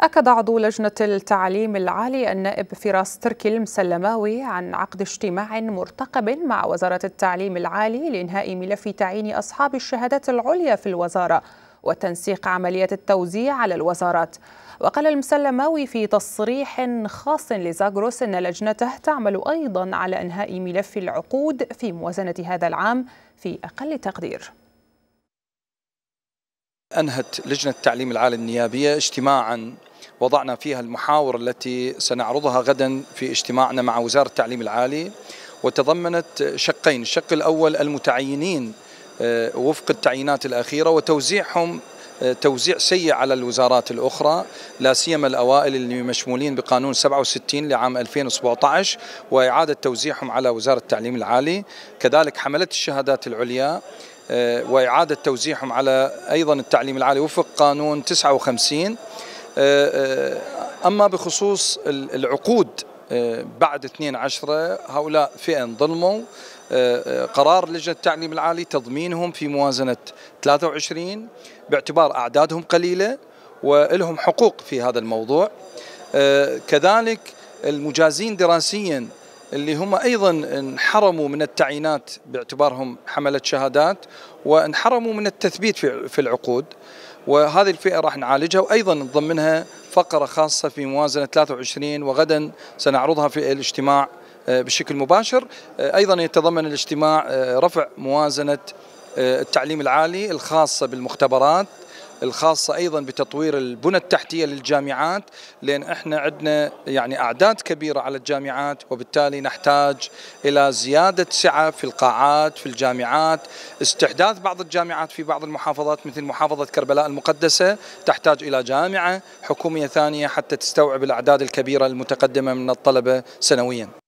أكد عضو لجنة التعليم العالي النائب فراس تركي المسلماوي عن عقد اجتماع مرتقب مع وزارة التعليم العالي لإنهاء ملف تعيين أصحاب الشهادات العليا في الوزارة وتنسيق عملية التوزيع على الوزارات وقال المسلماوي في تصريح خاص لزاغروس أن لجنته تعمل أيضا على إنهاء ملف العقود في موازنة هذا العام في أقل تقدير أنهت لجنة التعليم العالي النيابية اجتماعا وضعنا فيها المحاور التي سنعرضها غدا في اجتماعنا مع وزارة التعليم العالي وتضمنت شقين الشق الأول المتعينين آه، وفق التعيينات الأخيرة وتوزيعهم آه، توزيع سيء على الوزارات الأخرى لا سيما الأوائل اللي مشمولين بقانون 67 لعام 2017 وإعادة توزيعهم على وزارة التعليم العالي كذلك حملة الشهادات العليا آه، وإعادة توزيعهم على أيضا التعليم العالي وفق قانون 59 آه، آه، أما بخصوص العقود آه، بعد 2 10 هؤلاء فئة انظلموا قرار لجنة التعليم العالي تضمينهم في موازنة 23 باعتبار أعدادهم قليلة ولهم حقوق في هذا الموضوع كذلك المجازين دراسيا اللي هم ايضا انحرموا من التعيينات باعتبارهم حمله شهادات وانحرموا من التثبيت في العقود وهذه الفئة راح نعالجها وأيضا نضمنها فقرة خاصة في موازنة 23 وغدا سنعرضها في الاجتماع آه، بشكل مباشر آه، أيضا يتضمن الاجتماع آه، رفع موازنة التعليم العالي الخاصة بالمختبرات الخاصة أيضا بتطوير البنى التحتية للجامعات لأن إحنا عندنا يعني أعداد كبيرة على الجامعات وبالتالي نحتاج إلى زيادة سعة في القاعات في الجامعات استحداث بعض الجامعات في بعض المحافظات مثل محافظة كربلاء المقدسة تحتاج إلى جامعة حكومية ثانية حتى تستوعب الأعداد الكبيرة المتقدمة من الطلبة سنويا